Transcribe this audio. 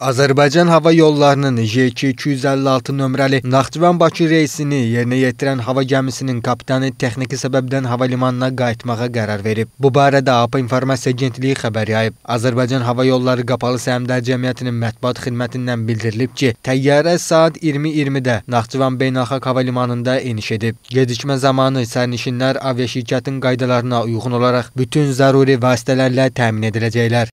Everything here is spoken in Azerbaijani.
Azərbaycan Hava Yollarının JK-256 nömrəli Naxçıvan-Bakı reysini yerinə yetirən hava gəmisinin kapitanı texniki səbəbdən hava limanına qayıtmağa qərar verib. Bu barədə AP İnformasiya Agentliyi xəbər yayıb. Azərbaycan Hava Yolları Qapalı Səhmdar Cəmiyyətinin mətbuat xidmətindən bildirilib ki, təyyarə saat 20:20-də Naxçıvan Beynəlxalq Hava Limanında eniş edib. Gecikmə zamanı sərnişinlər aviaşirkətin qaydalarına uyğun olaraq bütün zəruri vasitələrlə təmin ediləcəklər.